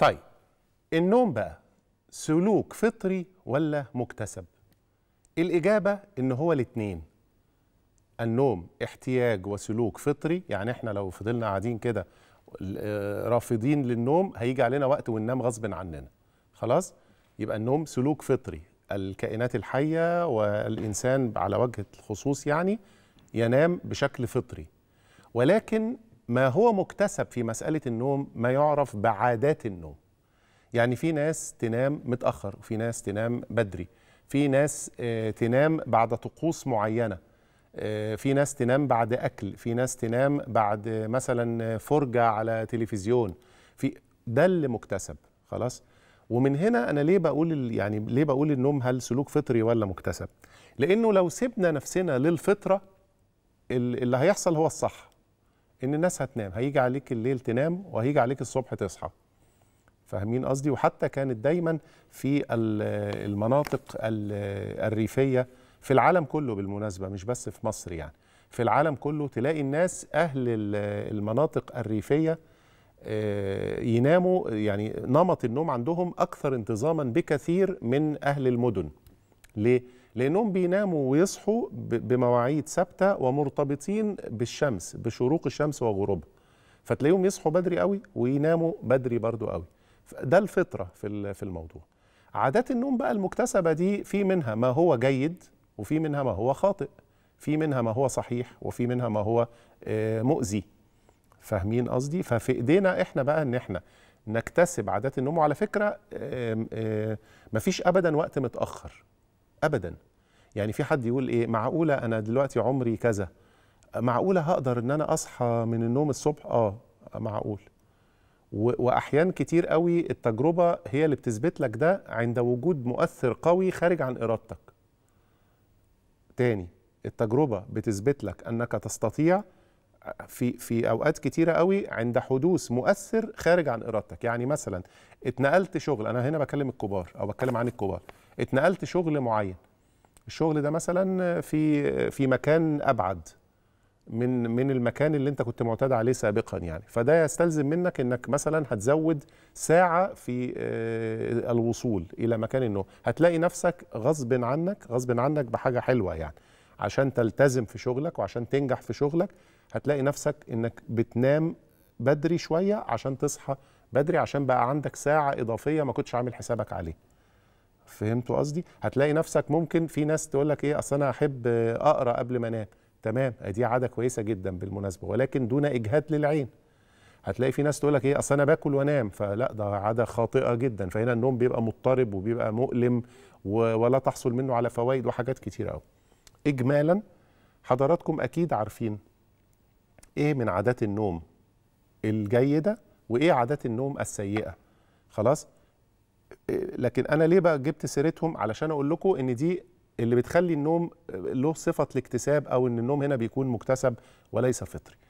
طيب النوم بقى سلوك فطري ولا مكتسب الإجابة إن هو الاتنين النوم احتياج وسلوك فطري يعني احنا لو فضلنا قاعدين كده آه، رافضين للنوم هيجي علينا وقت وننام غصب عننا خلاص يبقى النوم سلوك فطري الكائنات الحية والإنسان على وجه الخصوص يعني ينام بشكل فطري ولكن ما هو مكتسب في مسألة النوم ما يعرف بعادات النوم يعني في ناس تنام متأخر وفي ناس تنام بدري في ناس آه، تنام بعد طقوس معينة آه، في ناس تنام بعد أكل في ناس تنام بعد مثلا فرجة على تلفزيون في ده اللي مكتسب خلاص ومن هنا انا ليه بقول يعني ليه بقول النوم هل سلوك فطري ولا مكتسب لانه لو سبنا نفسنا للفطره اللي هيحصل هو الصح ان الناس هتنام هيجي عليك الليل تنام وهيجي عليك الصبح تصحى فاهمين قصدي وحتى كانت دايما في المناطق الريفيه في العالم كله بالمناسبه مش بس في مصر يعني في العالم كله تلاقي الناس اهل المناطق الريفيه آه، يناموا يعني نمط النوم عندهم اكثر انتظاما بكثير من اهل المدن ليه لانهم بيناموا ويصحوا بمواعيد ثابته ومرتبطين بالشمس بشروق الشمس وغروبها فتلاقيهم يصحوا بدري قوي ويناموا بدري برضو قوي ده الفطره في في الموضوع عادات النوم بقى المكتسبه دي في منها ما هو جيد وفي منها ما هو خاطئ في منها ما هو صحيح وفي منها ما هو آه، مؤذي فاهمين قصدي ففي ايدينا احنا بقى ان احنا نكتسب عادات النوم وعلى فكره مفيش ابدا وقت متاخر ابدا يعني في حد يقول ايه معقوله انا دلوقتي عمري كذا معقوله هقدر ان انا اصحى من النوم الصبح اه معقول واحيان كتير قوي التجربه هي اللي بتثبت لك ده عند وجود مؤثر قوي خارج عن ارادتك تاني التجربه بتثبت لك انك تستطيع في في اوقات كتيره قوي عند حدوث مؤثر خارج عن ارادتك يعني مثلا اتنقلت شغل انا هنا بكلم الكبار او بتكلم عن الكبار اتنقلت شغل معين الشغل ده مثلا في في مكان ابعد من من المكان اللي انت كنت معتاد عليه سابقا يعني فده يستلزم منك انك مثلا هتزود ساعه في آه، الوصول الى مكان النوم هتلاقي نفسك غصب عنك غصب عنك بحاجه حلوه يعني عشان تلتزم في شغلك وعشان تنجح في شغلك هتلاقي نفسك انك بتنام بدري شويه عشان تصحى بدري عشان بقى عندك ساعه اضافيه ما كنتش عامل حسابك عليه فهمتوا قصدي هتلاقي نفسك ممكن في ناس تقول لك ايه اصل انا احب اقرا قبل ما انام تمام دي عاده كويسه جدا بالمناسبه ولكن دون اجهاد للعين هتلاقي في ناس تقول لك ايه اصل انا باكل وانام فلا ده عاده خاطئه جدا فهنا النوم بيبقى مضطرب وبيبقى مؤلم ولا تحصل منه على فوائد وحاجات كتير قوي اجمالا حضراتكم اكيد عارفين ايه من عادات النوم الجيده وايه عادات النوم السيئه خلاص لكن انا ليه بقى جبت سيرتهم علشان اقول لكم ان دي اللي بتخلي النوم آه، له صفه الاكتساب او ان النوم هنا بيكون مكتسب وليس فطري